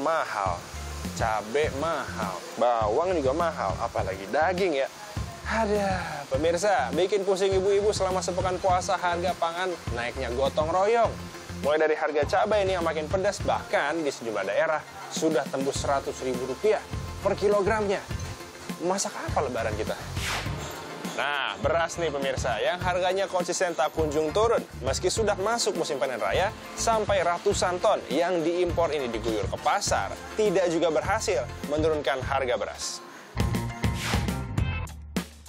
mahal, cabe mahal, bawang juga mahal, apalagi daging ya. Ada, pemirsa, bikin pusing ibu-ibu selama sepekan puasa harga pangan naiknya gotong royong. Mulai dari harga cabai ini yang makin pedas, bahkan di sejumlah daerah sudah tembus 100 ribu rupiah per kilogramnya. Masak apa lebaran kita? Nah, beras nih pemirsa yang harganya konsisten tak kunjung turun meski sudah masuk musim panen raya sampai ratusan ton yang diimpor ini diguyur ke pasar tidak juga berhasil menurunkan harga beras.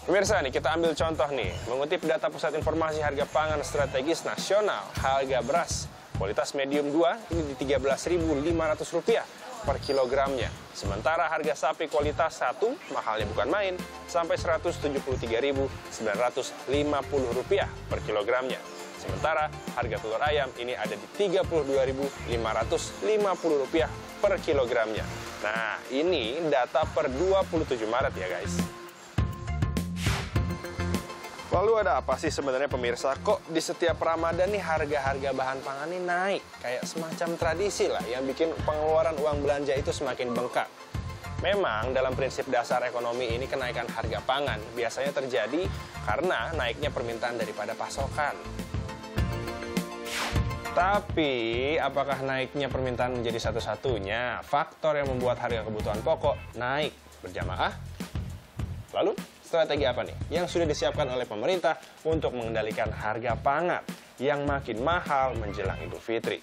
Pemirsa nih, kita ambil contoh nih, mengutip data Pusat Informasi Harga Pangan Strategis Nasional, harga beras kualitas medium 2 ini di Rp13.500 per kilogramnya. Sementara harga sapi kualitas 1 mahalnya bukan main, sampai Rp173.950 per kilogramnya. Sementara harga telur ayam ini ada di Rp32.550 per kilogramnya. Nah, ini data per 27 Maret ya guys. Lalu ada apa sih sebenarnya pemirsa? Kok di setiap Ramadan nih harga-harga bahan pangan ini naik? Kayak semacam tradisi lah yang bikin pengeluaran uang belanja itu semakin bengkak. Memang dalam prinsip dasar ekonomi ini kenaikan harga pangan biasanya terjadi karena naiknya permintaan daripada pasokan. Tapi, apakah naiknya permintaan menjadi satu-satunya faktor yang membuat harga kebutuhan pokok naik berjamaah? Lalu, Strategi apa nih yang sudah disiapkan oleh pemerintah untuk mengendalikan harga pangan yang makin mahal menjelang Idul Fitri?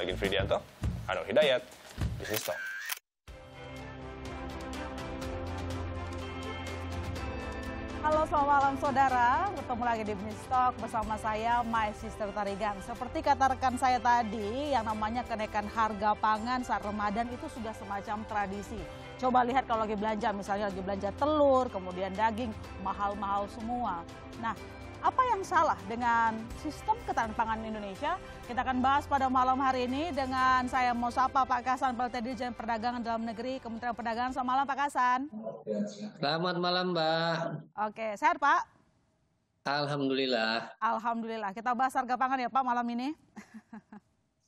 Elgin Fridianto, Anul Hidayat, Bisnis Talk. Halo selamat malam saudara, bertemu lagi di Talk bersama saya My Sister Tarigan. Seperti kata rekan saya tadi, yang namanya kenaikan harga pangan saat Ramadan itu sudah semacam tradisi. Coba lihat kalau lagi belanja, misalnya lagi belanja telur, kemudian daging, mahal-mahal semua. Nah, apa yang salah dengan sistem ketahanan pangan Indonesia kita akan bahas pada malam hari ini dengan saya mau sapa Pak Kasan, Plt Dirjen Perdagangan Dalam Negeri Kementerian Perdagangan. Selamat malam Pak Kasan. Selamat malam Mbak. Oke, sehat Pak? Alhamdulillah. Alhamdulillah. Kita bahas harga pangan ya Pak malam ini.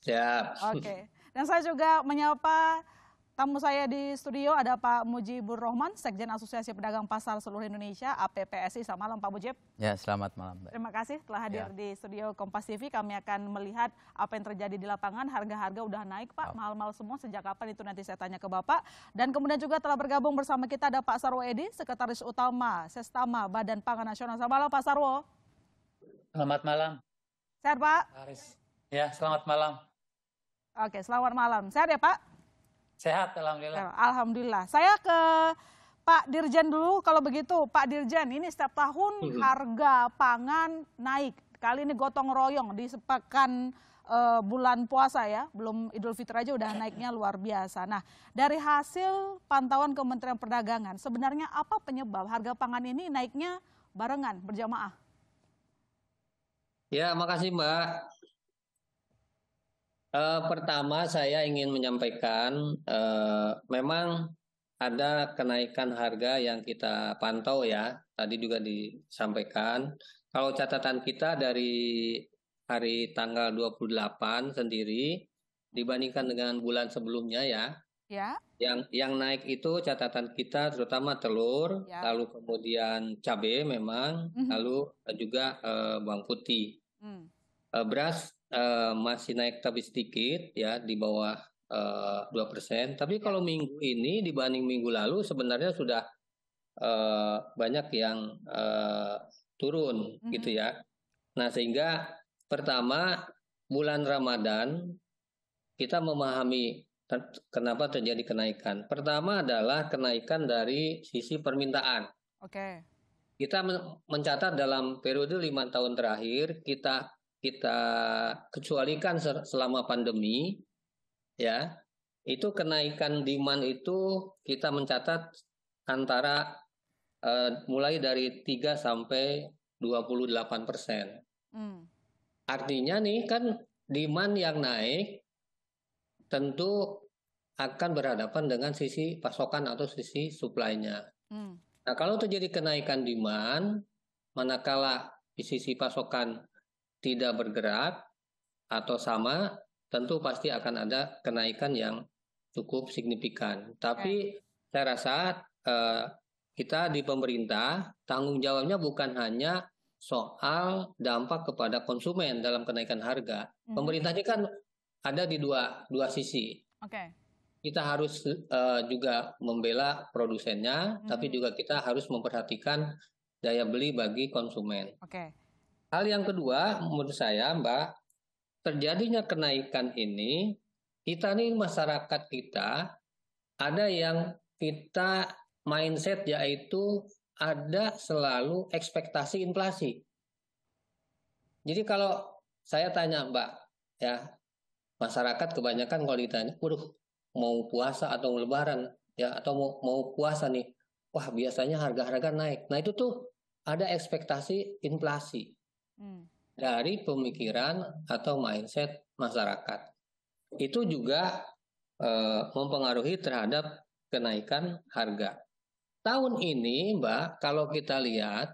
Siap. Oke. Dan saya juga menyapa Tamu saya di studio ada Pak Mujibur Rohman, Sekjen Asosiasi Pedagang Pasar Seluruh Indonesia (APPSI). Selamat malam Pak Mujib. Ya, selamat malam. Mbak. Terima kasih telah ya. hadir ya. di studio Kompas TV. Kami akan melihat apa yang terjadi di lapangan. Harga-harga udah naik Pak, mahal-mahal semua. Sejak kapan itu nanti saya tanya ke Bapak. Dan kemudian juga telah bergabung bersama kita ada Pak Sarwo Edi, Sekretaris Utama Sestama Badan Pangan Nasional. Selamat malam Pak Sarwo. Selamat malam. Sehat Pak. Haris. Ya, selamat malam. Oke, selamat malam. Sehat ya Pak. Sehat, alhamdulillah. Alhamdulillah. Saya ke Pak Dirjen dulu kalau begitu. Pak Dirjen, ini setiap tahun hmm. harga pangan naik. Kali ini gotong royong di sepekan uh, bulan puasa ya, belum Idul Fitri aja udah naiknya luar biasa. Nah, dari hasil pantauan Kementerian Perdagangan, sebenarnya apa penyebab harga pangan ini naiknya barengan, berjamaah? Ya, makasih Mbak. Uh, pertama saya ingin menyampaikan uh, memang ada kenaikan harga yang kita pantau ya. Tadi juga disampaikan. Kalau catatan kita dari hari tanggal 28 sendiri dibandingkan dengan bulan sebelumnya ya. Ya. Yang yang naik itu catatan kita terutama telur, ya. lalu kemudian cabai memang, mm -hmm. lalu juga uh, bawang putih. Mm. Uh, beras uh, masih naik tapi sedikit ya di bawah eh, dua uh, persen. Tapi kalau minggu ini dibanding minggu lalu sebenarnya sudah uh, banyak yang uh, turun mm -hmm. gitu ya. Nah sehingga pertama bulan Ramadan kita memahami kenapa terjadi kenaikan. Pertama adalah kenaikan dari sisi permintaan. Oke. Okay. Kita mencatat dalam periode lima tahun terakhir kita kita kecualikan selama pandemi ya itu kenaikan demand itu kita mencatat antara eh, mulai dari 3 sampai 28 persen. Hmm. Artinya nih kan demand yang naik tentu akan berhadapan dengan sisi pasokan atau sisi suplainya. Hmm. Nah kalau terjadi kenaikan demand, manakala di sisi pasokan tidak bergerak atau sama, tentu pasti akan ada kenaikan yang cukup signifikan. Tapi okay. saya rasa eh, kita di pemerintah tanggung jawabnya bukan hanya soal dampak kepada konsumen dalam kenaikan harga. Hmm. Pemerintah kan ada di dua dua sisi. Okay. Kita harus uh, juga membela produsennya, hmm. tapi juga kita harus memperhatikan daya beli bagi konsumen. Oke. Okay. Hal yang kedua, menurut saya, Mbak, terjadinya kenaikan ini, kita nih masyarakat kita, ada yang kita mindset yaitu ada selalu ekspektasi inflasi. Jadi kalau saya tanya Mbak, ya masyarakat kebanyakan kalau ditanya, waduh mau puasa atau lebaran, ya atau mau, mau puasa nih, wah biasanya harga-harga naik. Nah itu tuh ada ekspektasi inflasi. Hmm. dari pemikiran atau mindset masyarakat. Itu juga e, mempengaruhi terhadap kenaikan harga. Tahun ini, Mbak, kalau kita lihat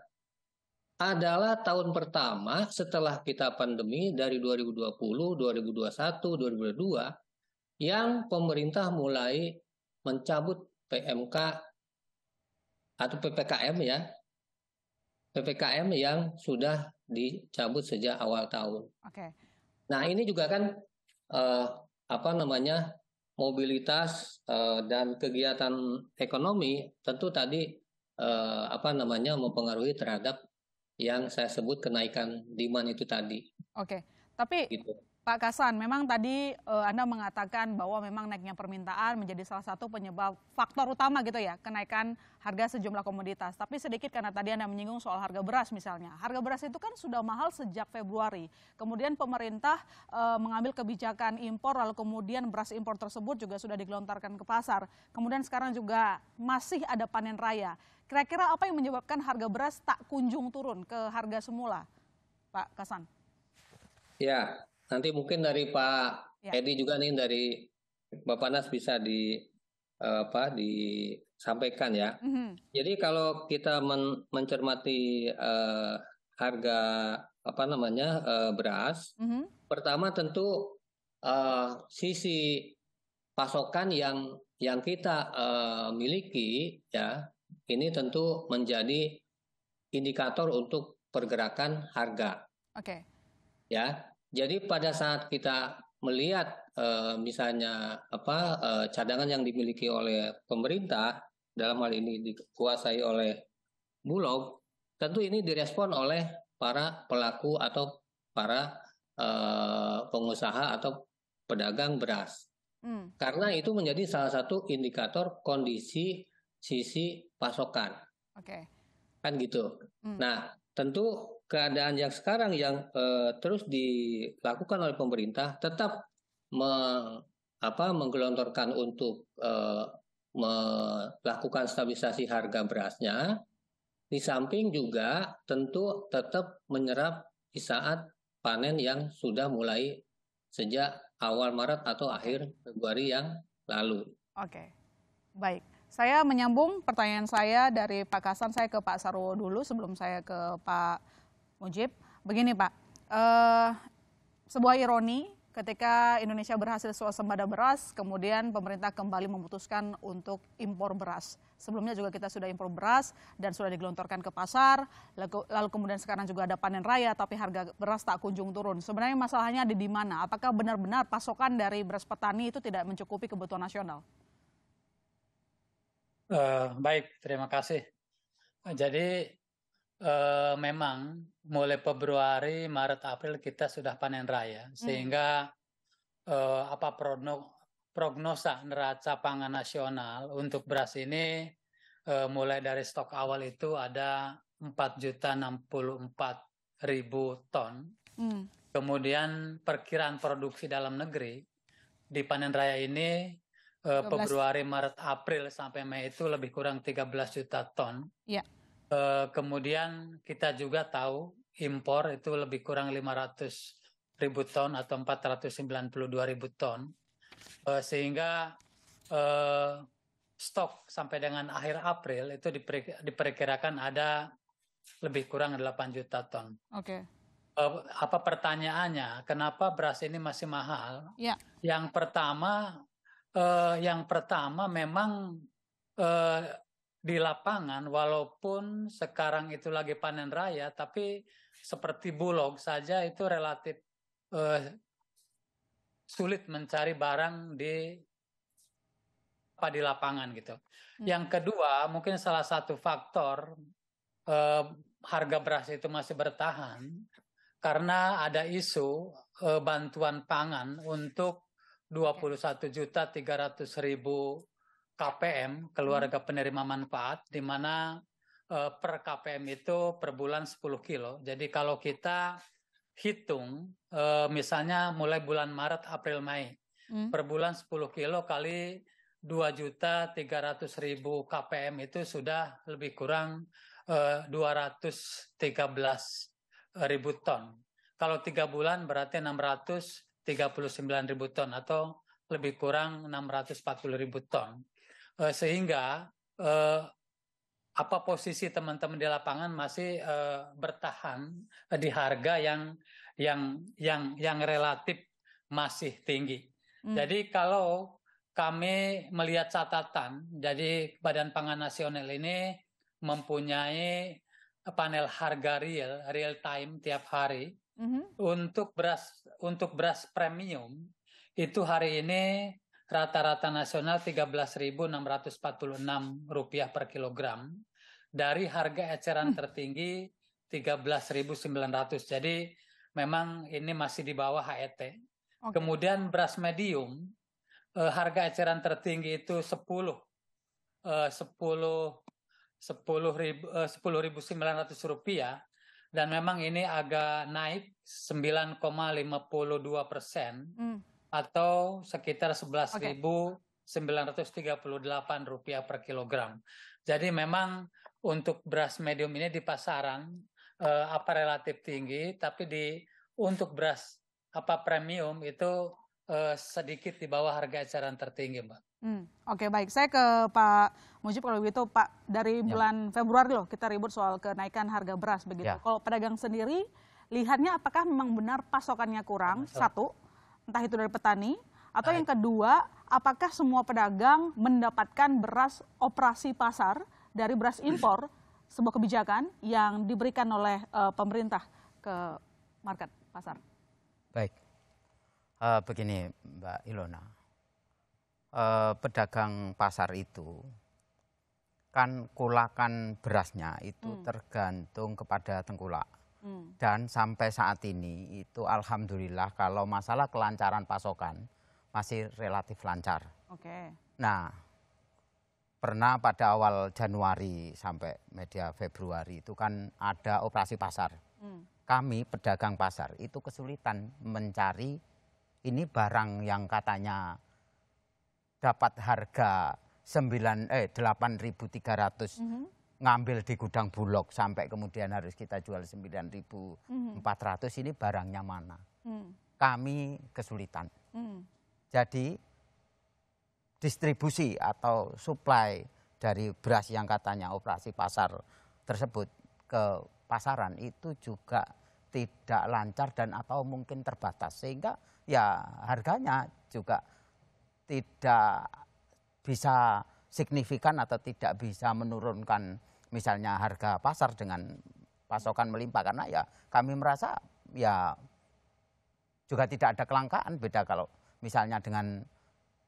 adalah tahun pertama setelah kita pandemi dari 2020, 2021, 2022 yang pemerintah mulai mencabut PMK atau PPKM ya PPKM yang sudah dicabut sejak awal tahun. Okay. Nah ini juga kan eh, apa namanya mobilitas uh, dan kegiatan ekonomi tentu tadi eh, apa namanya mempengaruhi terhadap yang saya sebut kenaikan demand itu tadi. Oke, okay. tapi gitu. Pak Kasan, memang tadi uh, Anda mengatakan bahwa memang naiknya permintaan menjadi salah satu penyebab faktor utama gitu ya, kenaikan harga sejumlah komoditas. Tapi sedikit karena tadi Anda menyinggung soal harga beras misalnya. Harga beras itu kan sudah mahal sejak Februari. Kemudian pemerintah uh, mengambil kebijakan impor lalu kemudian beras impor tersebut juga sudah digelontarkan ke pasar. Kemudian sekarang juga masih ada panen raya. Kira-kira apa yang menyebabkan harga beras tak kunjung turun ke harga semula? Pak Kasan. Ya, Nanti mungkin dari Pak ya. Edi juga nih dari Bapak Nas bisa di eh, apa disampaikan ya. Mm -hmm. Jadi kalau kita men mencermati uh, harga apa namanya uh, beras, mm -hmm. pertama tentu uh, sisi pasokan yang yang kita uh, miliki ya ini tentu menjadi indikator untuk pergerakan harga. Oke. Okay. Ya, jadi pada saat kita melihat eh, misalnya apa eh, cadangan yang dimiliki oleh pemerintah dalam hal ini dikuasai oleh Bulog, tentu ini direspon oleh para pelaku atau para eh, pengusaha atau pedagang beras. Hmm. Karena itu menjadi salah satu indikator kondisi sisi pasokan. Oke. Okay. Kan gitu. Hmm. Nah, tentu keadaan yang sekarang yang eh, terus dilakukan oleh pemerintah tetap me, apa, menggelontorkan untuk eh, melakukan stabilisasi harga berasnya, di samping juga tentu tetap menyerap di saat panen yang sudah mulai sejak awal Maret atau akhir Februari yang lalu. Oke, baik. Saya menyambung pertanyaan saya dari Pak Kasan, saya ke Pak Sarwo dulu sebelum saya ke Pak Mujib, begini Pak, uh, sebuah ironi ketika Indonesia berhasil swasembada beras, kemudian pemerintah kembali memutuskan untuk impor beras. Sebelumnya juga kita sudah impor beras dan sudah digelontorkan ke pasar, lalu kemudian sekarang juga ada panen raya, tapi harga beras tak kunjung turun. Sebenarnya masalahnya ada di mana? Apakah benar-benar pasokan dari beras petani itu tidak mencukupi kebutuhan nasional? Uh, baik, terima kasih. Jadi uh, memang mulai Februari, Maret, April kita sudah panen raya, hmm. sehingga hmm. uh, apa progno, prognosa neraca pangan nasional untuk beras ini uh, mulai dari stok awal itu ada 4 juta 64 ribu ton. Hmm. Kemudian perkiraan produksi dalam negeri di panen raya ini Februari, Maret, April sampai Mei itu lebih kurang 13 juta ton. Yeah e, kemudian kita juga tahu impor itu lebih kurang 500 ribu ton atau 492 ribu ton. e, sehingga e, stok sampai dengan akhir April itu diperkirakan ada lebih kurang 8 juta ton. Oke. Okay. Apa pertanyaannya? Kenapa beras ini masih mahal? Ya. Yang pertama, yang pertama memang di lapangan walaupun sekarang itu lagi panen raya tapi seperti bulog saja itu relatif eh, sulit mencari barang di apa di lapangan gitu. Hmm. Yang kedua mungkin salah satu faktor eh, harga beras itu masih bertahan karena ada isu eh, bantuan pangan untuk 21 juta 300 ribu KPM keluarga hmm. penerima manfaat di mana uh, per KPM itu per bulan 10 kilo. Jadi kalau kita hitung uh, misalnya mulai bulan Maret, April, Mei hmm. per bulan 10 kilo kali 2 juta 300 ribu KPM itu sudah lebih kurang eh, tiga 213 ribu ton. Kalau tiga bulan berarti 639 ribu ton atau lebih kurang 640 ribu ton uh, sehingga uh, apa posisi teman-teman di lapangan masih uh, bertahan di harga yang yang yang yang relatif masih tinggi. Hmm. Jadi kalau kami melihat catatan, jadi Badan Pangan Nasional ini mempunyai panel harga real real time tiap hari mm -hmm. untuk beras untuk beras premium itu hari ini rata-rata nasional Rp13.646 per kilogram dari harga eceran hmm. tertinggi 13.900. Jadi memang ini masih di bawah HET. Okay. Kemudian beras medium eh, harga eceran tertinggi itu 10 eh, 10 10.900 eh, rupiah dan memang ini agak naik 9,52 persen. Mm atau sekitar 11.938 okay. rupiah per kilogram. Jadi memang untuk beras medium ini di pasaran eh, apa relatif tinggi, tapi di untuk beras apa premium itu eh, sedikit di bawah harga eceran tertinggi, Mbak. Hmm, Oke okay, baik, saya ke Pak Mujib kalau begitu Pak dari ya. bulan Februari loh kita ribut soal kenaikan harga beras begitu. Ya. Kalau pedagang sendiri lihatnya apakah memang benar pasokannya kurang satu, entah itu dari petani atau Baik. yang kedua apakah semua pedagang mendapatkan beras operasi pasar dari beras impor sebuah kebijakan yang diberikan oleh uh, pemerintah ke market pasar. Baik, uh, begini Mbak Ilona, uh, pedagang pasar itu kan kulakan berasnya itu hmm. tergantung kepada tengkulak Hmm. Dan sampai saat ini itu alhamdulillah kalau masalah kelancaran pasokan masih relatif lancar. Oke. Okay. Nah, pernah pada awal Januari sampai media Februari itu kan ada operasi pasar. Hmm. Kami pedagang pasar itu kesulitan mencari ini barang yang katanya dapat harga 9 eh 8.300 mm -hmm ngambil di gudang bulog sampai kemudian harus kita jual 9.400 mm -hmm. ini barangnya mana? Mm. Kami kesulitan. Mm. Jadi distribusi atau supply dari beras yang katanya operasi pasar tersebut ke pasaran itu juga tidak lancar dan atau mungkin terbatas sehingga ya harganya juga tidak bisa signifikan atau tidak bisa menurunkan misalnya harga pasar dengan pasokan melimpah karena ya kami merasa ya juga tidak ada kelangkaan beda kalau misalnya dengan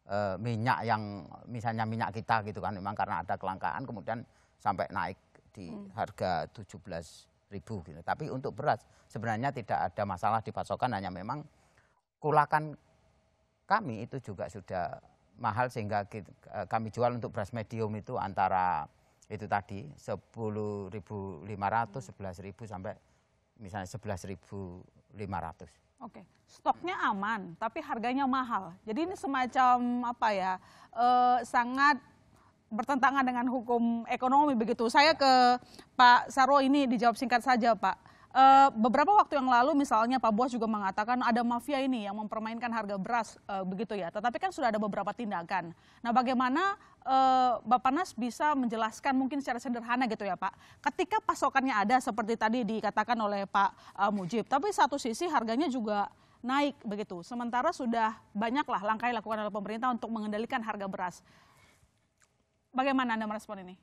e, minyak yang misalnya minyak kita gitu kan memang karena ada kelangkaan kemudian sampai naik di hmm. harga harga belas ribu gitu. Tapi untuk beras sebenarnya tidak ada masalah di pasokan hanya memang kulakan kami itu juga sudah mahal sehingga kita, eh, kami jual untuk beras medium itu antara itu tadi 10.500, 11.000 sampai misalnya 11.500. Oke, stoknya aman tapi harganya mahal. Jadi ini semacam apa ya? E, sangat bertentangan dengan hukum ekonomi begitu. Saya ya. ke Pak Saro ini dijawab singkat saja, Pak uh, beberapa waktu yang lalu misalnya Pak Buas juga mengatakan ada mafia ini yang mempermainkan harga beras uh, begitu ya. Tetapi kan sudah ada beberapa tindakan. Nah bagaimana uh, Bapak Nas bisa menjelaskan mungkin secara sederhana gitu ya Pak. Ketika pasokannya ada seperti tadi dikatakan oleh Pak uh, Mujib. Tapi satu sisi harganya juga naik begitu. Sementara sudah banyaklah langkah yang dilakukan oleh pemerintah untuk mengendalikan harga beras. Bagaimana Anda merespon ini?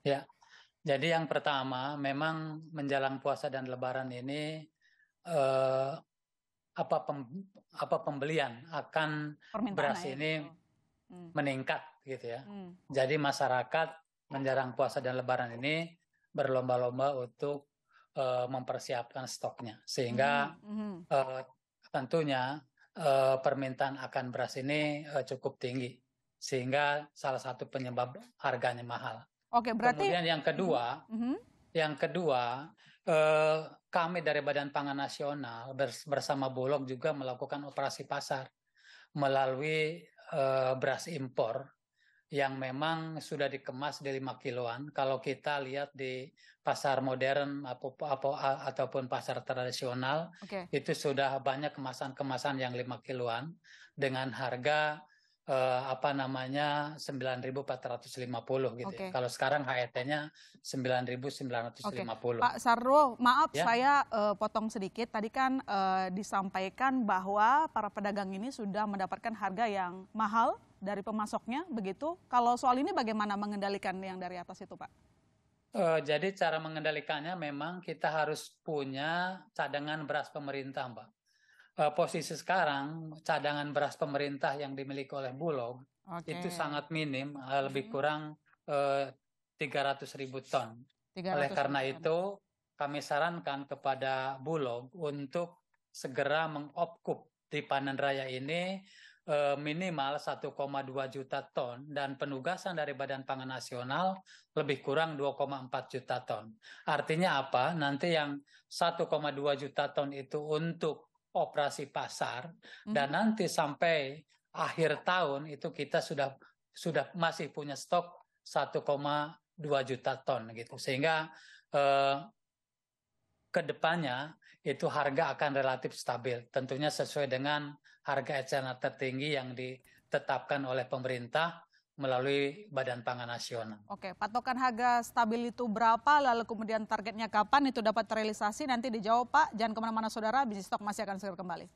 Ya, jadi yang pertama, memang menjelang puasa dan Lebaran ini eh, apa pem, apa pembelian akan Permintaan beras ini hmm. meningkat gitu ya. Hmm. Jadi masyarakat menjelang puasa dan Lebaran ini berlomba-lomba untuk eh, mempersiapkan stoknya, sehingga Hmm. hmm. Eh, tentunya eh, permintaan akan beras ini eh, cukup tinggi, sehingga salah satu penyebab harganya mahal. Oke, berarti Kemudian yang kedua, mm -hmm. yang kedua eh, kami dari Badan Pangan Nasional bersama Bulog juga melakukan operasi pasar melalui eh, beras impor yang memang sudah dikemas di lima kiloan. Kalau kita lihat di pasar modern ataupun pasar tradisional, okay. itu sudah banyak kemasan-kemasan yang lima kiloan dengan harga eh, apa namanya 9.450 gitu. Okay. Ya. Kalau sekarang HET-nya 9.950. Okay. Pak Sarwo, maaf ya? saya eh, potong sedikit. Tadi kan eh, disampaikan bahwa para pedagang ini sudah mendapatkan harga yang mahal dari pemasoknya begitu. Kalau soal ini bagaimana mengendalikan yang dari atas itu, Pak? Uh, jadi cara mengendalikannya memang kita harus punya cadangan beras pemerintah, Mbak uh, posisi sekarang cadangan beras pemerintah yang dimiliki oleh Bulog okay. itu sangat minim, uh, lebih kurang uh, eh, 300 ribu ton. 300 oleh karena ton. itu kami sarankan kepada Bulog untuk segera mengopkup di panen raya ini uh, minimal 1,2 juta ton dan penugasan dari Badan Pangan Nasional lebih kurang 2,4 juta ton. Artinya apa? Nanti yang 1,2 juta ton itu untuk operasi pasar mm-hmm. dan nanti sampai akhir tahun itu kita sudah sudah masih punya stok 1,2 juta ton gitu sehingga eh, kedepannya itu harga akan relatif stabil tentunya sesuai dengan harga eceran tertinggi yang ditetapkan oleh pemerintah melalui Badan Pangan Nasional. Oke, patokan harga stabil itu berapa, lalu kemudian targetnya kapan itu dapat terrealisasi, nanti dijawab Pak. Jangan kemana-mana Saudara, bisnis stok masih akan segera kembali.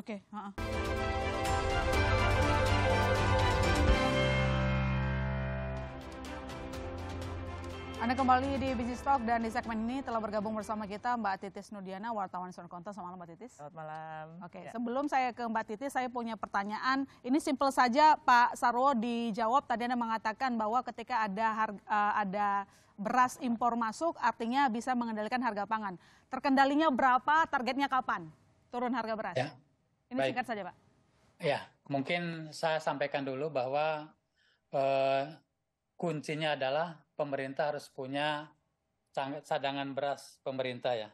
Oke, okay, uh -uh. Anda kembali di Business Talk dan di segmen ini telah bergabung bersama kita Mbak Titis Nudiana, wartawan Sun Konten. Selamat malam Mbak Titis. Selamat malam. Oke, ya. sebelum saya ke Mbak Titis, saya punya pertanyaan. Ini simpel saja Pak Sarwo dijawab. Tadi Anda mengatakan bahwa ketika ada harga, eh, ada beras impor masuk, artinya bisa mengendalikan harga pangan. Terkendalinya berapa, targetnya kapan turun harga beras? Ya. Ini Baik. singkat saja Pak. Ya, mungkin saya sampaikan dulu bahwa uh, kuncinya adalah pemerintah harus punya cadangan beras pemerintah ya,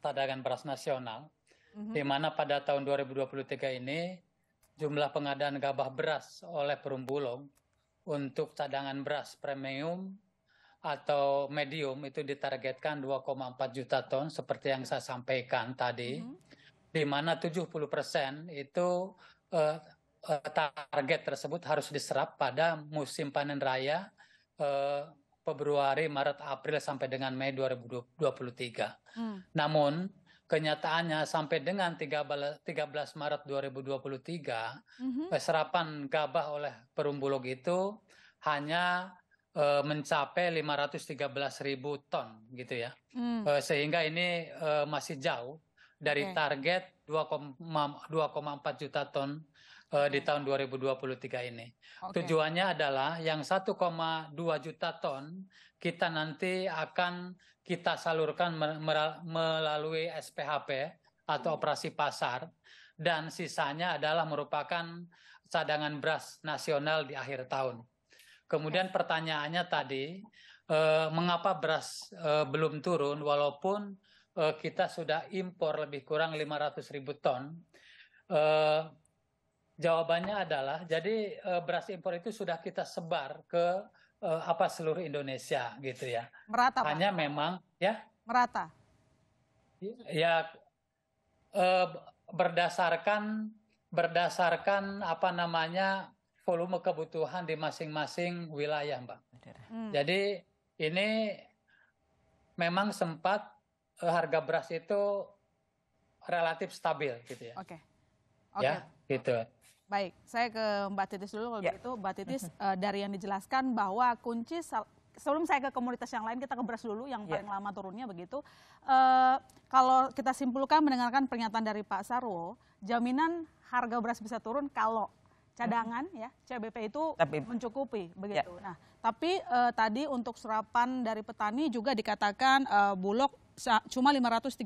cadangan beras nasional, mm-hmm. di mana pada tahun 2023 ini jumlah pengadaan gabah beras oleh perumbulong untuk cadangan beras premium atau medium itu ditargetkan 2,4 juta ton seperti yang saya sampaikan tadi, mm-hmm. di mana 70 persen itu uh, target tersebut harus diserap pada musim panen raya Eh, Februari, Maret, April sampai dengan Mei 2023. Hmm. Namun kenyataannya sampai dengan 13, Maret 2023 hmm. serapan gabah oleh perumbulok itu hanya uh, mencapai 513 ribu ton gitu ya. Hmm. Uh, sehingga ini uh, masih jauh dari okay. target 2,4 juta ton uh, di tahun 2023 ini. Okay. Tujuannya adalah yang 1,2 juta ton kita nanti akan kita salurkan melalui SPHP atau hmm. operasi pasar dan sisanya adalah merupakan cadangan beras nasional di akhir tahun. Kemudian pertanyaannya tadi, eh, mengapa beras eh, belum turun walaupun eh, kita sudah impor lebih kurang 500 ribu ton? Eh, Jawabannya adalah jadi eh, beras impor itu sudah kita sebar ke eh, apa seluruh Indonesia gitu ya. Merata. Hanya memang ya. Merata. Ya eh, berdasarkan berdasarkan apa namanya volume kebutuhan di masing-masing wilayah, Mbak. Hmm. Jadi ini memang sempat harga beras itu relatif stabil gitu ya. Oke. Okay. Okay. Ya, gitu. Baik, saya ke Mbak Titis dulu kalau ya. begitu. Mbak Titis, uh, dari yang dijelaskan bahwa kunci sebelum saya ke komunitas yang lain kita ke beras dulu yang ya. paling ya. lama turunnya begitu. Uh, kalau kita simpulkan mendengarkan pernyataan dari Pak Sarwo, jaminan harga beras bisa turun kalau cadangan hmm. ya CBP itu tapi, mencukupi ya. begitu. Ya. Nah, tapi uh, tadi untuk serapan dari petani juga dikatakan uh, bulog cuma 513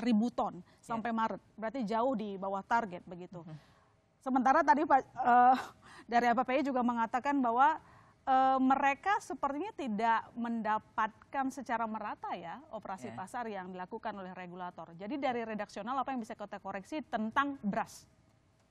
ribu ton sampai ya. Maret, berarti jauh di bawah target begitu. -huh. Hmm. Sementara tadi Pak, uh, dari APPI juga mengatakan bahwa uh, mereka sepertinya tidak mendapatkan secara merata ya operasi yeah. pasar yang dilakukan oleh regulator. Jadi dari redaksional apa yang bisa kita koreksi tentang beras?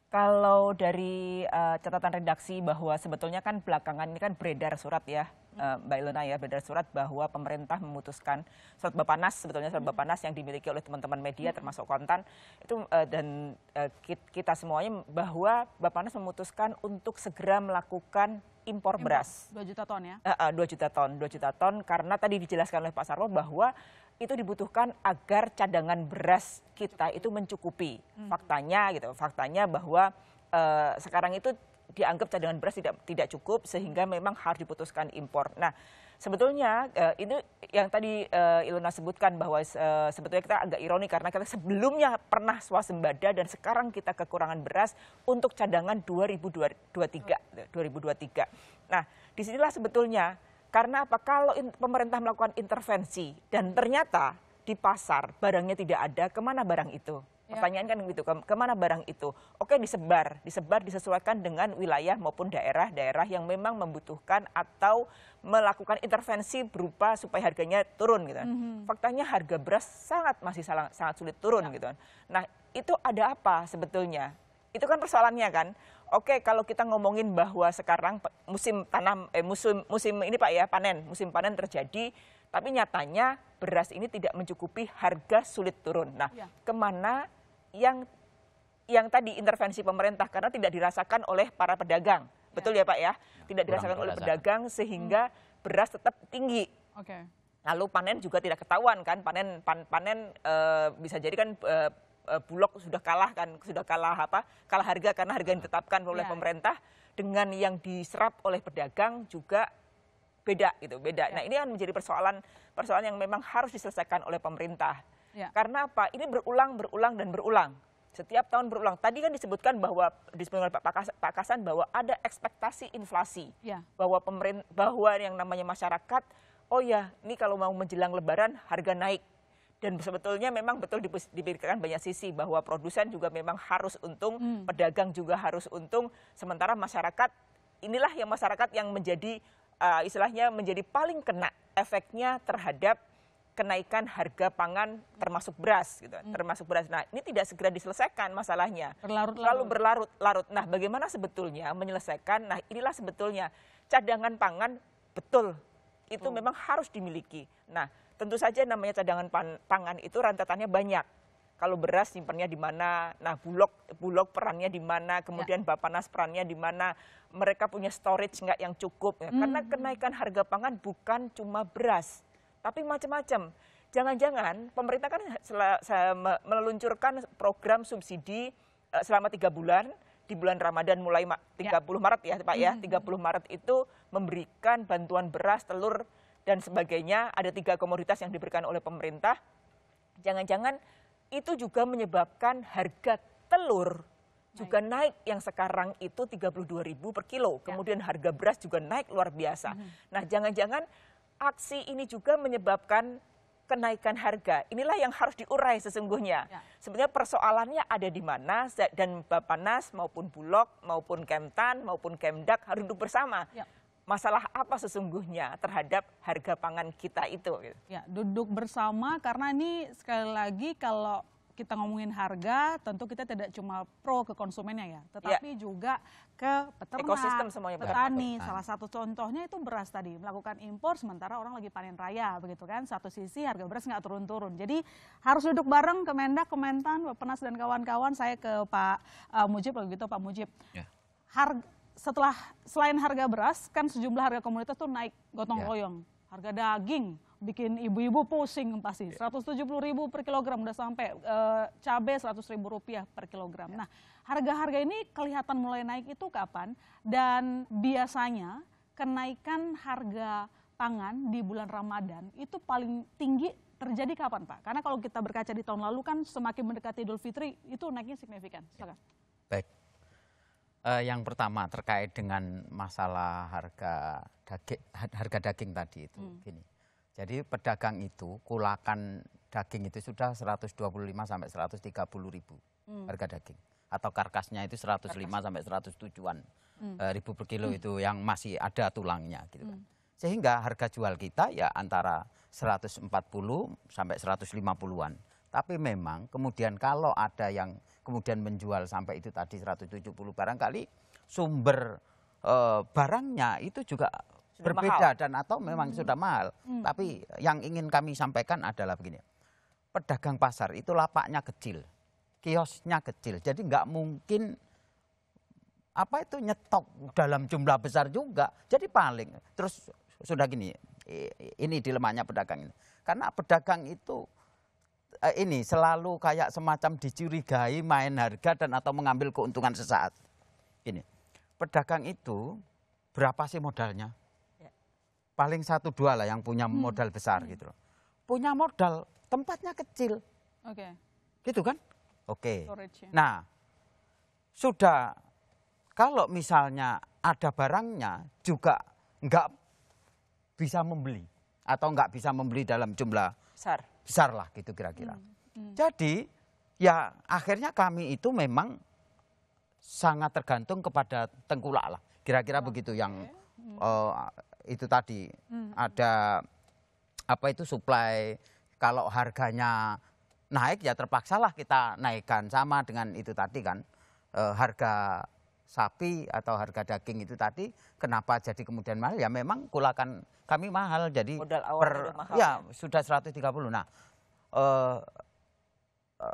Kalau dari uh, catatan redaksi bahwa sebetulnya kan belakangan ini kan beredar surat ya, hmm. Eh, Mbak Ilona ya, beredar surat bahwa pemerintah memutuskan surat Bapanas, sebetulnya surat hmm. Bapanas yang dimiliki oleh teman-teman media hmm. termasuk kontan, itu uh, dan uh, kita semuanya bahwa Bapanas memutuskan untuk segera melakukan impor, impor beras. 2 juta ton ya? Uh, uh, 2 juta ton, 2 juta ton karena tadi dijelaskan oleh Pak Sarwo bahwa itu dibutuhkan agar cadangan beras kita itu mencukupi. Hmm. Faktanya gitu, faktanya bahwa uh, sekarang itu dianggap cadangan beras tidak tidak cukup sehingga memang harus diputuskan impor. Nah, sebetulnya uh, eh, itu yang tadi uh, Ilona sebutkan bahwa uh, sebetulnya kita agak ironi karena kita sebelumnya pernah swasembada dan sekarang kita kekurangan beras untuk cadangan 2023 2023. Nah, disinilah sebetulnya karena apa? Kalau pemerintah melakukan intervensi dan ternyata di pasar barangnya tidak ada, kemana barang itu? Ya. Pertanyaan kan begitu, ke, kemana barang itu? Oke disebar, disebar disesuaikan dengan wilayah maupun daerah-daerah yang memang membutuhkan atau melakukan intervensi berupa supaya harganya turun gitu. Mm -hmm. Faktanya harga beras sangat masih sangat, sulit turun ya. gitu. Nah itu ada apa sebetulnya? Itu kan persoalannya kan. Oke, kalau kita ngomongin bahwa sekarang musim tanam eh, musim musim ini Pak ya, panen, musim panen terjadi, tapi nyatanya beras ini tidak mencukupi, harga sulit turun. Nah, ya. kemana yang yang tadi intervensi pemerintah karena tidak dirasakan oleh para pedagang. Ya. Betul ya Pak ya? Iya, tidak dirasakan oleh pedagang sehingga hmm. beras tetap tinggi. Oke. Okay. Lalu panen juga tidak ketahuan kan, panen pan, panen e, bisa jadi kan e, Eh, Bulog sudah kalah kan, sudah kalah apa? Kalah harga karena harga yang iya. ditetapkan oleh ya. pemerintah dengan yang diserap oleh pedagang juga beda gitu, beda. Ya. Nah, ini kan menjadi persoalan persoalan yang memang harus diselesaikan oleh pemerintah. Ya. Karena apa? Ini berulang, berulang dan berulang. Setiap tahun berulang. Tadi kan disebutkan bahwa disebutkan oleh Pak Kasan, bahwa ada ekspektasi inflasi. Ya. Bahwa pemerintah bahwa yang namanya masyarakat, oh ya, ini kalau mau menjelang lebaran harga naik dan sebetulnya memang betul diberikan banyak sisi bahwa produsen juga memang harus untung, hmm. pedagang juga harus untung, sementara masyarakat inilah yang masyarakat yang menjadi uh, istilahnya menjadi paling kena efeknya terhadap kenaikan harga pangan termasuk beras gitu hmm. termasuk beras nah ini tidak segera diselesaikan masalahnya berlarut lalu berlarut-larut nah bagaimana sebetulnya menyelesaikan nah inilah sebetulnya cadangan pangan betul itu oh. memang harus dimiliki nah Tentu saja namanya cadangan pangan itu rantatannya banyak. Kalau beras simpannya di mana, nah bulog bulog perannya di mana, kemudian ya. nas perannya di mana, mereka punya storage nggak yang cukup. Ya. Hmm. Karena kenaikan harga pangan bukan cuma beras, tapi macam-macam. Jangan-jangan pemerintah kan meluncurkan program subsidi eh, selama tiga bulan, di bulan Ramadan mulai 30 ya. Maret ya Pak ya, 30 hmm. Maret itu memberikan bantuan beras, telur dan sebagainya. Ada tiga komoditas yang diberikan oleh pemerintah. Jangan-jangan itu juga menyebabkan harga telur juga naik yang sekarang itu 32.000 per kilo. Ya. Kemudian harga beras juga naik luar biasa. Mhm. Nah, jangan-jangan aksi ini juga menyebabkan kenaikan harga. Inilah yang harus diurai sesungguhnya. Ya. Sebenarnya persoalannya ada di mana dan Bapak Nas maupun Bulog maupun Kemtan maupun Kemdak harus duduk bersama. Ya masalah apa sesungguhnya terhadap harga pangan kita itu. Gitu? Ya, duduk bersama karena ini sekali lagi kalau kita ngomongin harga, tentu kita tidak cuma pro ke konsumennya ya, tetapi ya. juga ke peternak, semuanya petani. Berat. Salah satu contohnya itu beras tadi melakukan impor sementara orang lagi panen raya, begitu kan? Satu sisi harga beras nggak turun-turun. Jadi harus duduk bareng Kemendak, Kementan, Penas dan kawan-kawan. Saya ke Pak uh, Mujib begitu Pak Mujib. Ya. Harga setelah selain harga beras kan sejumlah harga komunitas tuh naik gotong ya. royong. Yeah. Harga daging bikin ibu-ibu pusing pasti. Yeah. Ya. 170 ribu per kilogram udah sampai e, cabai 100 ribu rupiah per kilogram. Yeah. Nah harga-harga ini kelihatan mulai naik itu kapan? Dan biasanya kenaikan harga pangan di bulan Ramadan itu paling tinggi terjadi kapan Pak? Karena kalau kita berkaca di tahun lalu kan semakin mendekati Idul Fitri itu naiknya signifikan. Silakan. Baik, Uh, yang pertama terkait dengan masalah harga daging, harga daging tadi itu hmm. gini. Jadi pedagang itu kulakan daging itu sudah 125 sampai 130 ribu hmm. harga daging atau karkasnya itu 105 Karkas. sampai 107-an hmm. uh, ribu per kilo hmm. itu yang masih ada tulangnya gitu kan. Hmm. Sehingga harga jual kita ya antara 140 sampai 150-an. Tapi memang kemudian kalau ada yang kemudian menjual sampai itu tadi 170 barangkali sumber uh, barangnya itu juga sudah berbeda mahal. dan atau memang hmm. sudah mahal. Hmm. Tapi yang ingin kami sampaikan adalah begini. Pedagang pasar itu lapaknya kecil, kiosnya kecil. Jadi nggak mungkin apa itu nyetok dalam jumlah besar juga. Jadi paling terus sudah gini. Ini dilemahnya pedagang ini. Karena pedagang itu Eh, ini selalu kayak semacam dicurigai main harga dan atau mengambil keuntungan sesaat. Ini pedagang itu berapa sih modalnya? Ya. Paling satu dua lah yang punya hmm. modal besar hmm. gitu loh. Punya modal tempatnya kecil. Oke. Okay. Gitu kan? Oke. Okay. Nah, sudah kalau misalnya ada barangnya juga nggak bisa membeli atau nggak bisa membeli dalam jumlah besar besar lah gitu kira-kira. Hmm. Hmm. Jadi ya akhirnya kami itu memang sangat tergantung kepada tengkulak lah. Kira-kira oh, begitu okay. yang hmm. uh, itu tadi hmm, hmm. ada apa itu suplai. kalau harganya naik ya terpaksalah kita naikkan sama dengan itu tadi kan uh, harga sapi atau harga daging itu tadi kenapa jadi kemudian mahal ya memang kulakan kami mahal jadi modal awal per, mahal ya sudah 130 nah eh, eh,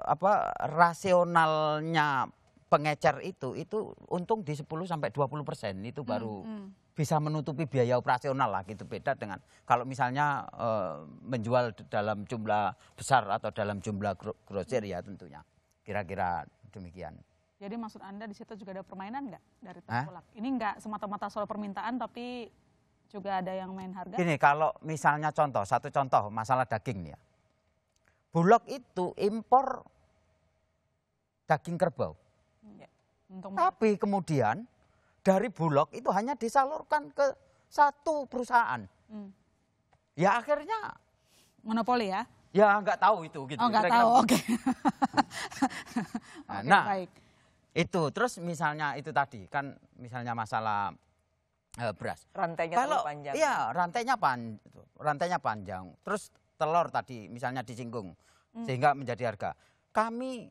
apa rasionalnya pengecer itu itu untung di 10 sampai 20 persen itu hmm, baru hmm, hmm. bisa menutupi biaya operasional lah gitu beda dengan kalau misalnya eh, menjual dalam jumlah besar atau dalam jumlah grosir ya tentunya kira-kira demikian. Jadi maksud Anda di situ juga ada permainan nggak dari tengkulak? Ini nggak semata-mata soal permintaan tapi juga ada yang main harga? Ini kalau misalnya contoh, satu contoh masalah daging nih ya. Bulog itu impor daging kerbau. Ya, tapi kemudian dari Bulog itu hanya disalurkan ke satu perusahaan. Hmm. Ya akhirnya monopoli ya? Ya nggak tahu itu gitu. Oh nggak tahu, oke. Okay. nah, okay, nah, baik. Itu. Terus misalnya itu tadi kan misalnya masalah eh, beras. Rantainya Kalau, panjang. Iya, rantainya pan rantainya panjang. Terus telur tadi misalnya disinggung hmm. sehingga menjadi harga. Kami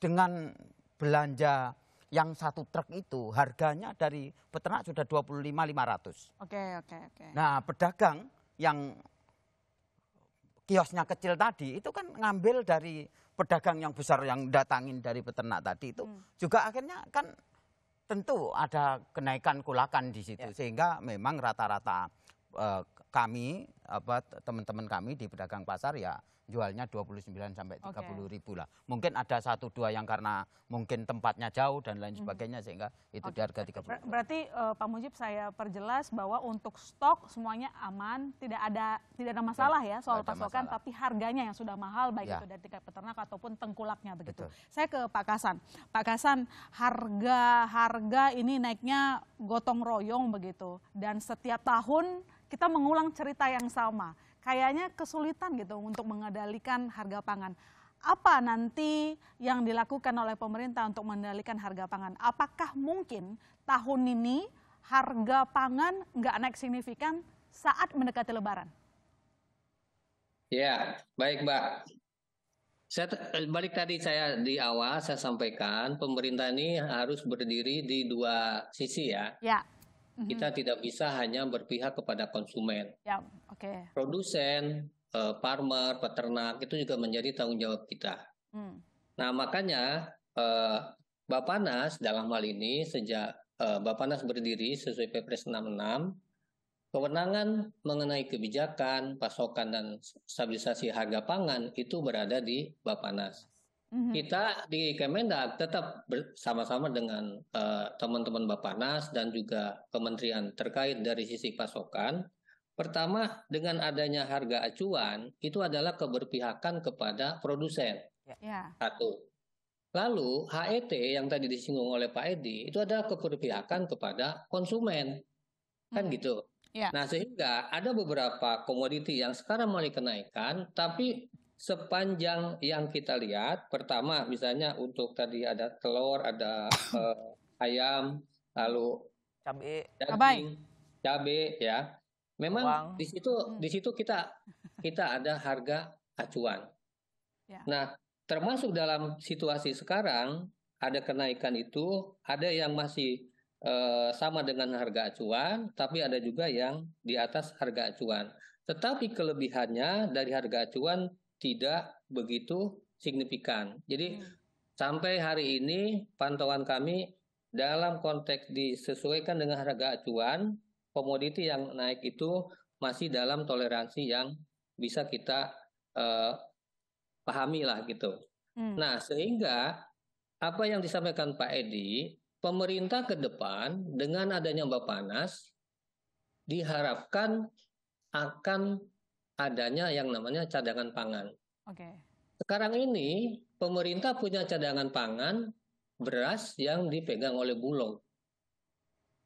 dengan belanja yang satu truk itu harganya dari peternak sudah dua puluh lima ratus. Oke, oke, oke. Nah, pedagang yang kiosnya kecil tadi itu kan ngambil dari pedagang yang besar yang datangin dari peternak tadi itu hmm. juga akhirnya kan tentu ada kenaikan kulakan di situ ya. sehingga memang rata-rata uh, kami apa teman-teman kami di pedagang pasar ya jualnya 29 sampai 30 okay. ribu lah. Mungkin ada satu dua yang karena mungkin tempatnya jauh dan lain mhm. sebagainya sehingga itu okay. di harga 30. Ribu. berarti uh, Pak Mujib saya perjelas bahwa untuk stok semuanya aman, tidak ada tidak ada masalah ya, ya soal pasokan masalah. tapi harganya yang sudah mahal baik ya. itu dari tingkat peternak ataupun tengkulaknya begitu. Betul. Saya ke Pak Kasan. Pak Kasan, harga harga ini naiknya gotong royong begitu dan setiap tahun kita mengulang cerita yang sama. Kayaknya kesulitan gitu untuk mengendalikan harga pangan. Apa nanti yang dilakukan oleh pemerintah untuk mengendalikan harga pangan? Apakah mungkin tahun ini harga pangan nggak naik signifikan saat mendekati Lebaran? Ya, baik Mbak. Saya eh, balik tadi saya di awal saya sampaikan pemerintah ini harus berdiri di dua sisi ya. Ya hmm Kita tidak bisa hanya berpihak kepada konsumen. Ya, Okay. Produsen, uh, farmer, peternak itu juga menjadi tanggung jawab kita. Mm. Nah, makanya eh, Nas dalam hal ini sejak eh, Nas berdiri sesuai puluh 66 Kewenangan mengenai kebijakan, pasokan, dan stabilisasi harga pangan itu berada di Bapak Nas. Mm-hmm. Kita di Kemendak tetap bersama-sama dengan eh, teman teman Bapak Nas dan juga kementerian terkait dari sisi pasokan. Pertama, dengan adanya harga acuan itu adalah keberpihakan kepada produsen. Yeah. Ya. Satu. Lalu HET yang tadi disinggung oleh Pak Edi itu adalah keberpihakan kepada konsumen. Kan mm-hmm. Kan gitu. Yeah. Nah, sehingga ada beberapa komoditi yang sekarang mulai kenaikan, tapi sepanjang yang kita lihat pertama misalnya untuk tadi ada telur ada eh, ayam lalu cabai daging cabai ya memang Uang. di situ hmm. di situ kita kita ada harga acuan ya. nah termasuk dalam situasi sekarang ada kenaikan itu ada yang masih eh, sama dengan harga acuan tapi ada juga yang di atas harga acuan tetapi kelebihannya dari harga acuan tidak begitu signifikan. Jadi hmm. sampai hari ini pantauan kami dalam konteks disesuaikan dengan harga acuan, komoditi yang naik itu masih dalam toleransi yang bisa kita uh, pahami lah gitu. Hmm. Nah sehingga apa yang disampaikan Pak Edi, pemerintah ke depan dengan adanya Panas diharapkan akan adanya yang namanya cadangan pangan. Okay. Sekarang ini pemerintah punya cadangan pangan beras yang dipegang oleh Bulog.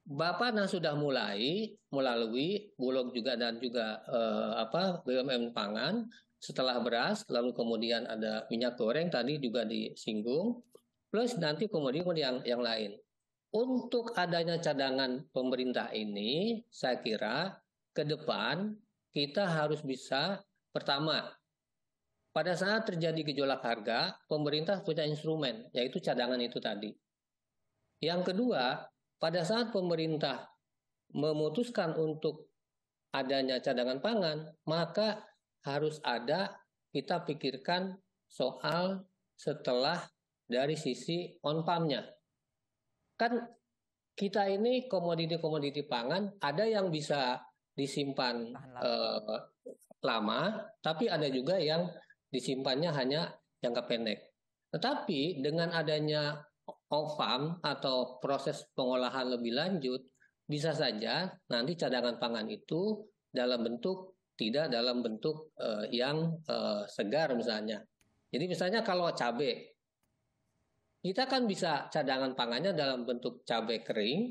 Bapak nah sudah mulai melalui Bulog juga dan juga eh, apa BUMN pangan setelah beras lalu kemudian ada minyak goreng tadi juga disinggung plus nanti kemudian yang yang lain. Untuk adanya cadangan pemerintah ini saya kira ke depan kita harus bisa pertama pada saat terjadi gejolak harga, pemerintah punya instrumen, yaitu cadangan itu tadi. Yang kedua, pada saat pemerintah memutuskan untuk adanya cadangan pangan, maka harus ada kita pikirkan soal setelah dari sisi on pump-nya. Kan kita ini komoditi-komoditi pangan ada yang bisa disimpan lama. Eh, lama, tapi ada juga yang disimpannya hanya jangka pendek. Tetapi dengan adanya OFAM atau proses pengolahan lebih lanjut, bisa saja nanti cadangan pangan itu dalam bentuk tidak dalam bentuk eh, yang eh, segar misalnya. Jadi misalnya kalau cabai, kita kan bisa cadangan pangannya dalam bentuk cabai kering,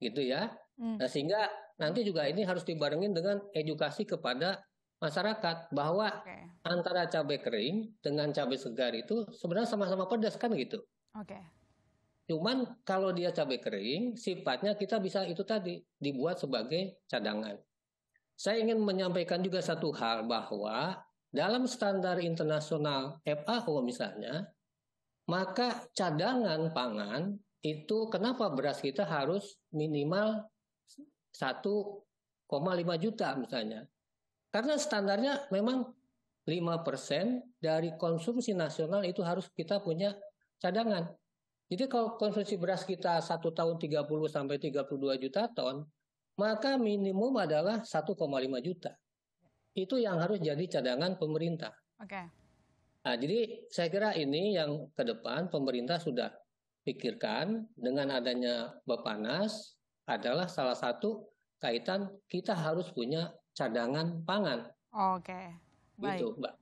gitu ya. Hmm. Nah, sehingga nanti juga ini harus dibarengin dengan edukasi kepada masyarakat bahwa okay. antara cabai kering dengan cabai segar itu sebenarnya sama-sama pedas kan gitu. Oke. Okay. Cuman kalau dia cabai kering, sifatnya kita bisa itu tadi dibuat sebagai cadangan. Saya ingin menyampaikan juga satu hal bahwa dalam standar internasional FAO misalnya, maka cadangan pangan itu kenapa beras kita harus minimal 1,5 juta misalnya. Karena standarnya memang 5% dari konsumsi nasional itu harus kita punya cadangan. Jadi kalau konsumsi beras kita satu tahun 30 sampai 32 juta ton, maka minimum adalah 1,5 juta. Itu yang harus jadi cadangan pemerintah. Oke. Okay. Nah, jadi saya kira ini yang ke depan pemerintah sudah pikirkan dengan adanya Nas, adalah salah satu kaitan kita harus punya cadangan pangan. Oke, okay. baik. Gitu, Mbak.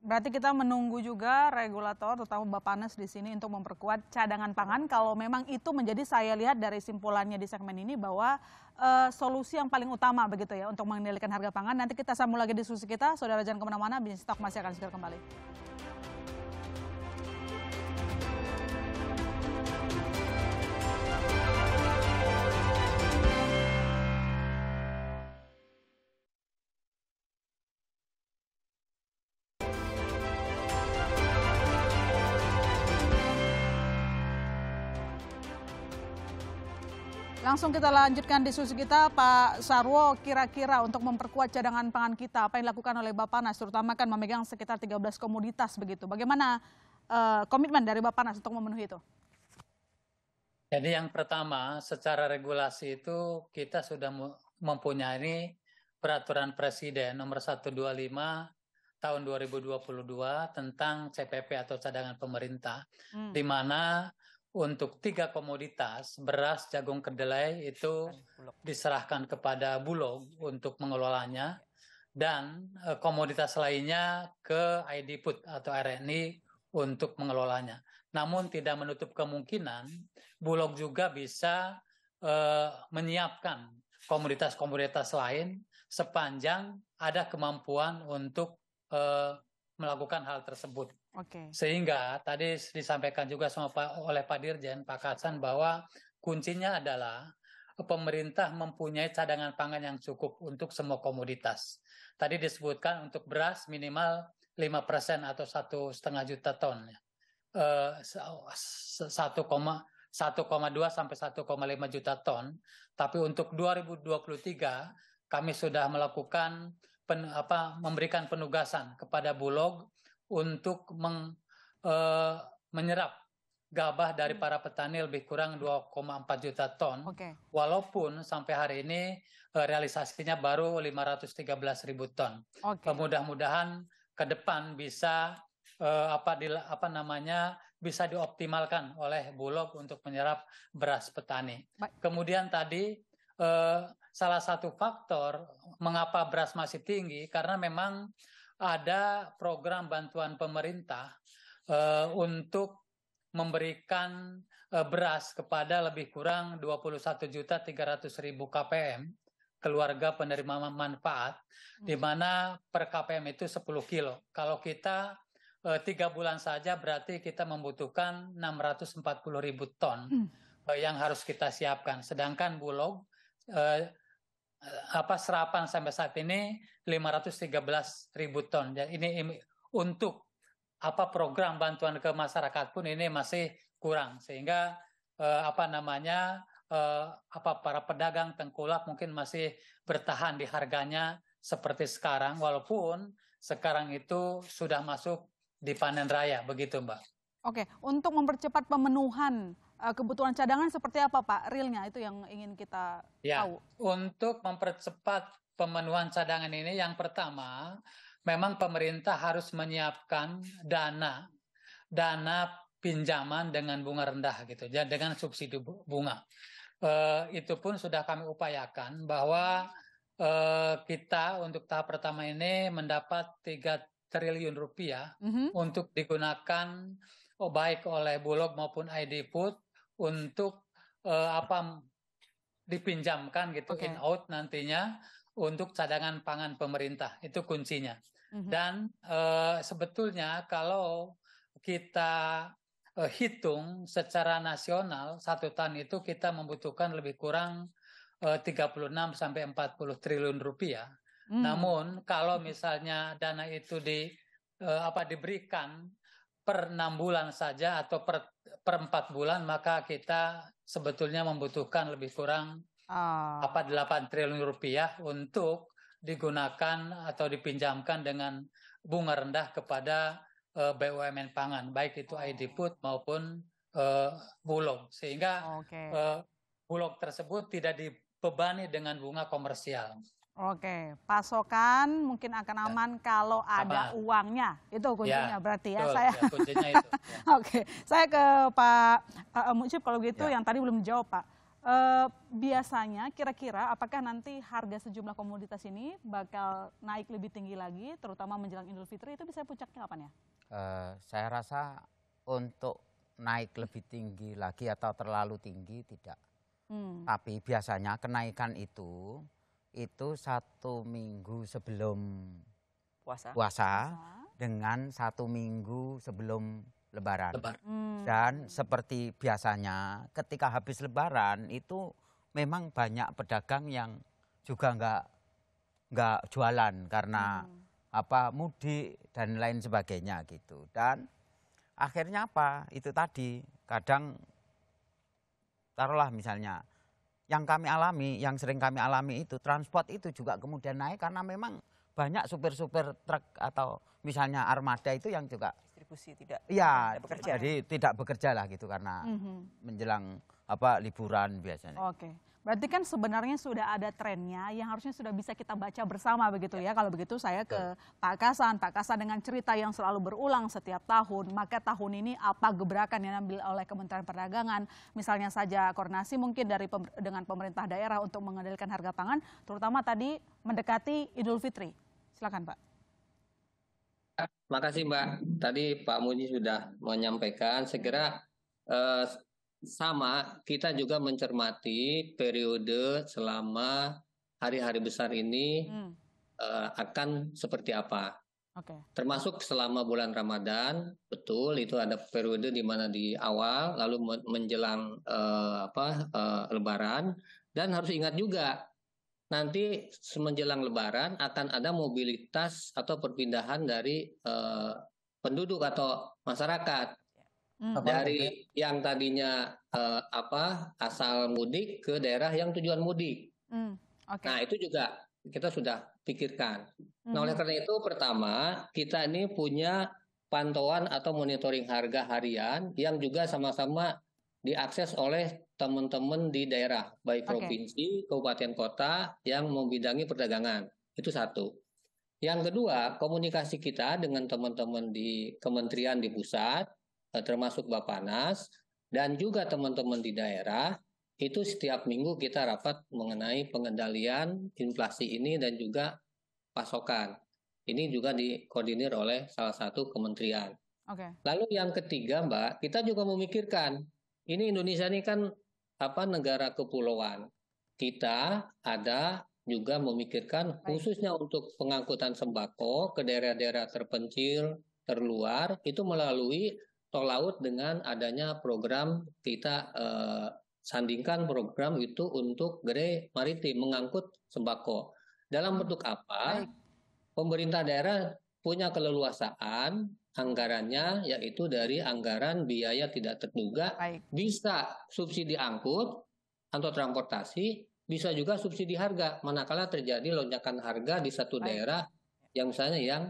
Berarti kita menunggu juga regulator, terutama Bapak Bapanas di sini untuk memperkuat cadangan pangan. Kalau memang itu menjadi saya lihat dari simpulannya di segmen ini bahwa e, solusi yang paling utama begitu ya untuk mengendalikan harga pangan. Nanti kita sambung lagi diskusi kita, saudara jangan kemana-mana, bisnis stok masih akan segera kembali. langsung kita lanjutkan diskusi kita Pak Sarwo kira-kira untuk memperkuat cadangan pangan kita apa yang dilakukan oleh Bapak Nas, terutama kan memegang sekitar 13 komoditas begitu. Bagaimana uh, komitmen dari Bapak Nas untuk memenuhi itu? Jadi yang pertama secara regulasi itu kita sudah mempunyai peraturan presiden nomor 125 tahun 2022 tentang CPP atau cadangan pemerintah hmm. di mana untuk tiga komoditas beras, jagung, kedelai itu diserahkan kepada Bulog untuk mengelolanya dan eh, komoditas lainnya ke ID Put atau RNI untuk mengelolanya. Namun tidak menutup kemungkinan Bulog juga bisa uh, menyiapkan komoditas-komoditas lain sepanjang ada kemampuan untuk uh, melakukan hal tersebut. Okay. Sehingga tadi disampaikan juga sama Pak, oleh Pak Dirjen Pak Kasan bahwa kuncinya adalah pemerintah mempunyai cadangan pangan yang cukup untuk semua komoditas. Tadi disebutkan untuk beras minimal 5% atau satu setengah juta ton. Uh, dua sampai 1,5 juta ton. Tapi untuk 2023 kami sudah melakukan pen, apa, memberikan penugasan kepada Bulog untuk meng, e, menyerap gabah dari hmm. para petani lebih kurang 2,4 juta ton. Okay. Walaupun sampai hari ini eh, realisasinya baru 513 ribu ton. Okay. Mudah-mudahan ke depan bisa eh, apa di, apa namanya bisa dioptimalkan oleh Bulog untuk menyerap beras petani. Baik. Kemudian tadi salah satu faktor mengapa beras masih tinggi karena memang ada program bantuan pemerintah uh, untuk memberikan uh, beras kepada lebih kurang 21.300.000 KPM keluarga penerima manfaat hmm. di mana per KPM itu 10 kilo. Kalau kita eh, tiga uh, bulan saja berarti kita membutuhkan 640.000 ton hmm. yang harus kita siapkan. Sedangkan Bulog uh, Eh, apa serapan sampai saat ini 513 ribu ton. Jadi ini, untuk apa program bantuan ke masyarakat pun ini masih kurang sehingga eh, apa namanya eh, apa para pedagang tengkulak mungkin masih bertahan di harganya seperti sekarang walaupun sekarang itu sudah masuk di panen raya begitu Mbak. Oke, untuk mempercepat pemenuhan Eh, kebutuhan cadangan seperti apa Pak realnya itu yang ingin kita ya, tahu. Untuk mempercepat pemenuhan cadangan ini yang pertama memang pemerintah harus menyiapkan dana dana pinjaman dengan bunga rendah gitu ya, dengan subsidi bunga. E, itu pun sudah kami upayakan bahwa e, kita untuk tahap pertama ini mendapat 3 triliun rupiah mm -hmm. untuk digunakan oh, baik oleh Bulog maupun ID Food untuk eh, apa dipinjamkan gitu okay. in out nantinya untuk cadangan pangan pemerintah itu kuncinya. Mm -hmm. Dan eh, sebetulnya kalau kita eh, hitung secara nasional satu tahun itu kita membutuhkan lebih kurang 36 eh, sampai 40 triliun rupiah. mm. Namun kalau mhm. misalnya dana itu di eh, apa diberikan per enam bulan saja atau per per empat bulan maka kita sebetulnya membutuhkan lebih kurang ah. apa oh. triliun rupiah untuk digunakan atau dipinjamkan dengan bunga rendah kepada uh, eh, BUMN pangan baik itu oh. ID Food maupun uh, Bulog sehingga okay. uh, eh, Bulog tersebut tidak dibebani dengan bunga komersial. Oke, pasokan mungkin akan ya. aman ya. kalau ada Apa? uangnya. Itu kuncinya ya, berarti ya betul, saya. Ya, itu. Ya. Oke, saya ke Pak uh, eh, eh, Mujib kalau gitu ya. yang tadi belum jawab Pak. Uh, biasanya kira-kira apakah nanti harga sejumlah komoditas ini bakal naik lebih tinggi lagi, terutama menjelang Idul Fitri itu bisa puncaknya kapan ya? Uh, saya rasa untuk naik lebih tinggi lagi atau terlalu tinggi tidak. Hmm. Tapi biasanya kenaikan itu itu satu minggu sebelum puasa, puasa dengan satu minggu sebelum Lebaran. Lebar. Hmm. Dan seperti biasanya ketika habis Lebaran itu memang banyak pedagang yang juga nggak nggak jualan karena hmm. apa mudik dan lain sebagainya gitu. Dan akhirnya apa? Itu tadi kadang taruhlah misalnya yang kami alami, yang sering kami alami itu transport itu juga kemudian naik karena memang banyak supir-supir truk atau misalnya armada itu yang juga distribusi tidak ya tidak bekerja. Jadi tidak bekerja lah gitu karena mm -hmm. menjelang apa liburan biasanya. Oke. Okay. Berarti kan sebenarnya sudah ada trennya yang harusnya sudah bisa kita baca bersama begitu ya. ya. Kalau begitu saya ke ya. Pak Kasan. Pak Kasan dengan cerita yang selalu berulang setiap tahun, maka tahun ini apa gebrakan yang diambil oleh Kementerian Perdagangan? Misalnya saja koordinasi mungkin dari pem dengan pemerintah daerah untuk mengendalikan harga pangan, terutama tadi mendekati Idul Fitri. Silakan Pak. Terima kasih Mbak. Tadi Pak Muji sudah menyampaikan. Segera sama kita juga mencermati periode selama hari-hari besar ini hmm. uh, akan seperti apa. Okay. Termasuk selama bulan Ramadan, betul itu ada periode di mana di awal lalu menjelang uh, apa uh, lebaran dan harus ingat juga nanti menjelang lebaran akan ada mobilitas atau perpindahan dari uh, penduduk atau masyarakat Hmm. Dari yang tadinya uh, apa asal mudik ke daerah yang tujuan mudik. Hmm. Okay. Nah itu juga kita sudah pikirkan. Hmm. Nah oleh hmm. karena itu pertama kita ini punya pantauan atau monitoring harga harian yang juga sama-sama diakses oleh teman-teman di daerah baik okay. provinsi, kabupaten kota yang membidangi perdagangan. Itu satu. Yang kedua, komunikasi kita dengan teman-teman di kementerian di pusat Eh, termasuk Bapak Nas dan juga teman-teman di daerah itu setiap minggu kita rapat mengenai pengendalian inflasi ini dan juga pasokan. Ini juga dikoordinir oleh salah satu kementerian. Okay. Lalu yang ketiga, Mbak, kita juga memikirkan ini Indonesia ini kan apa negara kepulauan. Kita ada juga memikirkan Baik. khususnya untuk pengangkutan sembako ke daerah-daerah terpencil, terluar itu melalui tol laut dengan adanya program kita eh, sandingkan program itu untuk grey maritim mengangkut sembako. Dalam hmm. bentuk apa? Pemerintah daerah punya keleluasaan anggarannya yaitu dari anggaran biaya tidak terduga Baik. bisa subsidi angkut atau transportasi bisa juga subsidi harga manakala terjadi lonjakan harga di satu Baik. daerah yang misalnya yang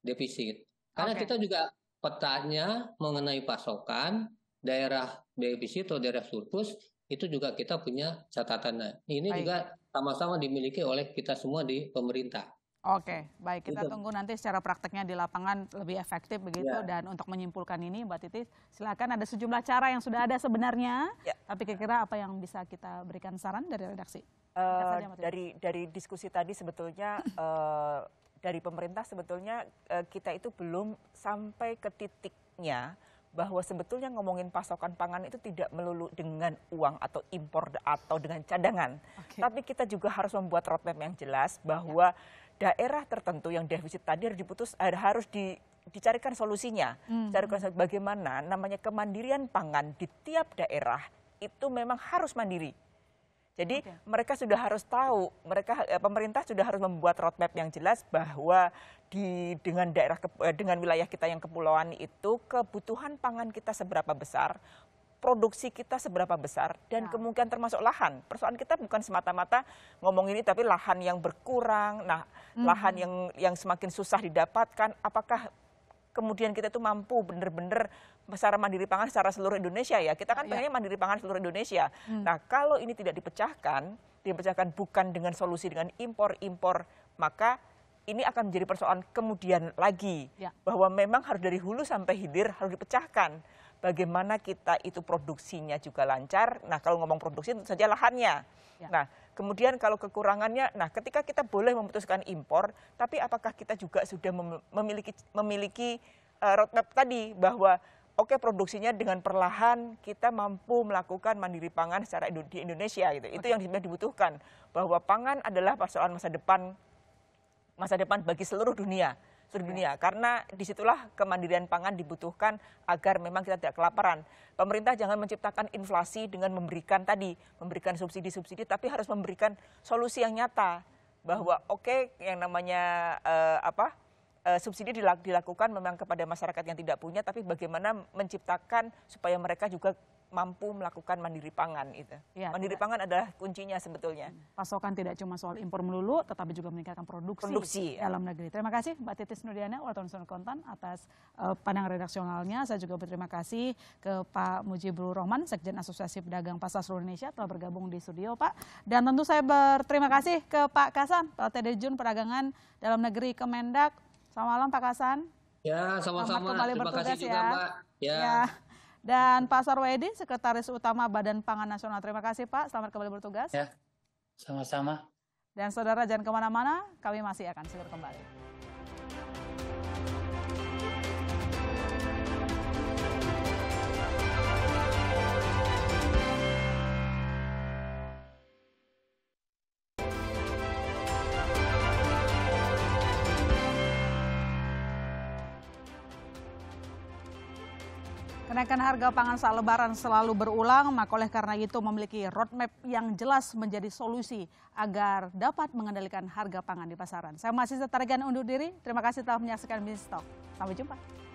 defisit karena okay. kita juga petanya mengenai pasokan, daerah defisit atau daerah surplus itu juga kita punya catatannya. Ini baik. juga sama-sama dimiliki oleh kita semua di pemerintah. Oke, baik kita itu. tunggu nanti secara prakteknya di lapangan lebih efektif begitu ya. dan untuk menyimpulkan ini Mbak Titi silakan ada sejumlah cara yang sudah ada sebenarnya, ya. tapi kira-kira apa yang bisa kita berikan saran dari redaksi? Uh, dari dari diskusi tadi sebetulnya uh, dari pemerintah sebetulnya eh, kita itu belum sampai ke titiknya bahwa sebetulnya ngomongin pasokan pangan itu tidak melulu dengan uang atau impor atau dengan cadangan. Okay. Tapi kita juga harus membuat roadmap yang jelas ya. bahwa ya. daerah tertentu yang defisit tadi harus diputus eh, harus di, dicarikan solusinya. Hmm. Carikan bagaimana namanya kemandirian pangan di tiap daerah itu memang harus mandiri jadi okay. mereka sudah harus tahu, mereka eh, pemerintah sudah harus membuat roadmap yang jelas bahwa di dengan daerah eh, dengan wilayah kita yang kepulauan itu kebutuhan pangan kita seberapa besar, produksi kita seberapa besar dan nah. kemungkinan termasuk lahan. Persoalan kita bukan semata-mata ngomong ini tapi lahan yang berkurang, nah mm hmm. lahan yang yang semakin susah didapatkan, apakah kemudian kita tuh mampu benar-benar secara mandiri pangan secara seluruh Indonesia ya. Kita kan ya. pengennya mandiri pangan seluruh Indonesia. Hmm. Nah, kalau ini tidak dipecahkan, dipecahkan bukan dengan solusi dengan impor-impor, maka ini akan menjadi persoalan kemudian lagi ya. bahwa memang harus dari hulu sampai hilir harus dipecahkan bagaimana kita itu produksinya juga lancar. Nah, kalau ngomong produksi tentu saja lahannya. Ya. Nah, kemudian kalau kekurangannya, nah ketika kita boleh memutuskan impor, tapi apakah kita juga sudah memiliki memiliki uh, roadmap tadi bahwa oke okay, produksinya dengan perlahan kita mampu melakukan mandiri pangan secara di Indonesia gitu. Itu yang sebenarnya dibutuhkan bahwa pangan adalah persoalan masa depan masa depan bagi seluruh dunia Ya. karena disitulah kemandirian pangan dibutuhkan agar memang kita tidak kelaparan. Pemerintah jangan menciptakan inflasi dengan memberikan tadi memberikan subsidi-subsidi tapi harus memberikan solusi yang nyata bahwa oke okay, yang namanya uh, apa uh, subsidi dilakukan memang kepada masyarakat yang tidak punya tapi bagaimana menciptakan supaya mereka juga mampu melakukan mandiri pangan itu. Ya, mandiri tidak. pangan adalah kuncinya sebetulnya. Pasokan tidak cuma soal impor melulu, tetapi juga meningkatkan produksi, produksi dalam ya. negeri. Terima kasih Mbak Titis Nurdiana, wartawan Kontan atas uh, pandangan redaksionalnya. Saya juga berterima kasih ke Pak Mujibur Rohman, Sekjen Asosiasi Pedagang Pasar Seluruh Indonesia telah bergabung di studio Pak. Dan tentu saya berterima kasih ke Pak Kasan, Pak Dejun Perdagangan Dalam Negeri Kemendak. Selamat malam Pak Kasan. Ya, sama-sama. Terima kasih ya. Mbak. Ya. ya. Dan Pak Sarwedi, Sekretaris Utama Badan Pangan Nasional. Terima kasih Pak, selamat kembali bertugas. Ya, sama-sama. Dan saudara jangan kemana-mana, kami masih akan segera kembali. Kenaikan harga pangan saat lebaran selalu berulang, maka oleh karena itu memiliki roadmap yang jelas menjadi solusi agar dapat mengendalikan harga pangan di pasaran. Saya masih tertarikan undur diri, terima kasih telah menyaksikan Bistok. Sampai jumpa.